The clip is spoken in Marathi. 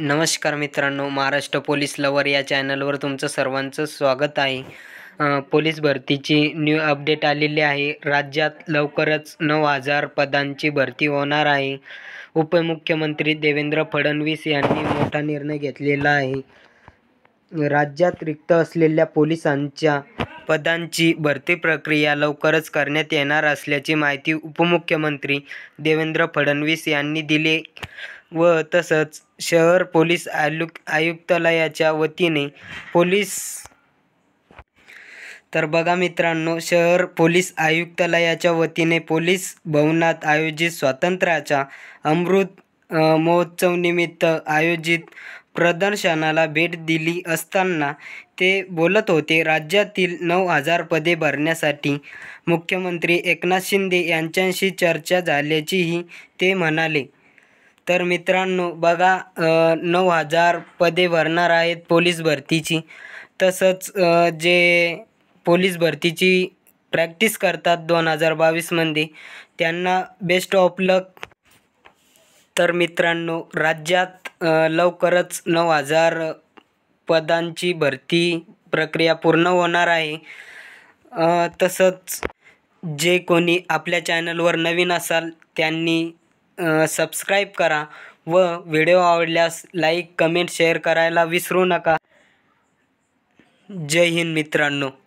नमस्कार मित्रांनो महाराष्ट्र पोलीस लवर या चॅनलवर तुमचं सर्वांचं स्वागत आहे पोलीस भरतीची न्यू अपडेट आलेली आहे राज्यात लवकरच नऊ हजार पदांची भरती होणार आहे उपमुख्यमंत्री देवेंद्र फडणवीस यांनी मोठा निर्णय घेतलेला आहे राज्यात रिक्त असलेल्या पोलिसांच्या पदांची भरती प्रक्रिया लवकरच करण्यात येणार असल्याची माहिती उपमुख्यमंत्री देवेंद्र फडणवीस यांनी दिली व तसंच शहर पोलीस आयुक्त आयुक्तालयाच्या वतीने पोलीस तर बघा मित्रांनो शहर पोलीस आयुक्तालयाच्या वतीने पोलीस भवनात आयोजित स्वातंत्र्याच्या अमृत महोत्सवनिमित्त आयोजित प्रदर्शनाला भेट दिली असताना ते बोलत होते राज्यातील नऊ हजार पदे भरण्यासाठी मुख्यमंत्री एकनाथ शिंदे यांच्याशी चर्चा झाल्याचीही ते म्हणाले तर मित्रांनो बघा नऊ हजार पदे भरणार आहेत पोलीस भरतीची तसंच जे पोलीस भरतीची प्रॅक्टिस करतात दोन हजार बावीसमध्ये त्यांना बेस्ट ऑफ लक तर मित्रांनो राज्यात लवकरच नऊ हजार पदांची भरती प्रक्रिया पूर्ण होणार आहे तसंच जे कोणी आपल्या चॅनलवर नवीन असाल त्यांनी सबस्क्राईब करा व व्हिडिओ आवडल्यास लाईक कमेंट शेअर करायला विसरू नका जय हिंद मित्रांनो